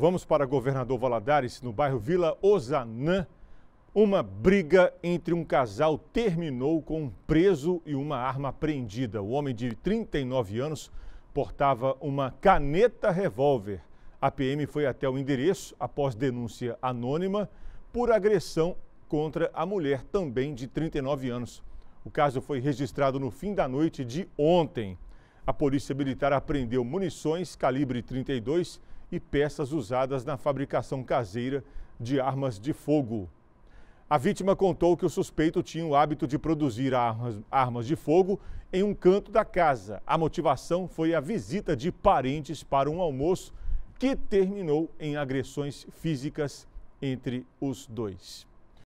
Vamos para Governador Valadares, no bairro Vila Ozanã. Uma briga entre um casal terminou com um preso e uma arma apreendida. O homem de 39 anos portava uma caneta revólver. A PM foi até o endereço após denúncia anônima por agressão contra a mulher, também de 39 anos. O caso foi registrado no fim da noite de ontem. A Polícia Militar apreendeu munições calibre 32 e peças usadas na fabricação caseira de armas de fogo. A vítima contou que o suspeito tinha o hábito de produzir armas, armas de fogo em um canto da casa. A motivação foi a visita de parentes para um almoço que terminou em agressões físicas entre os dois.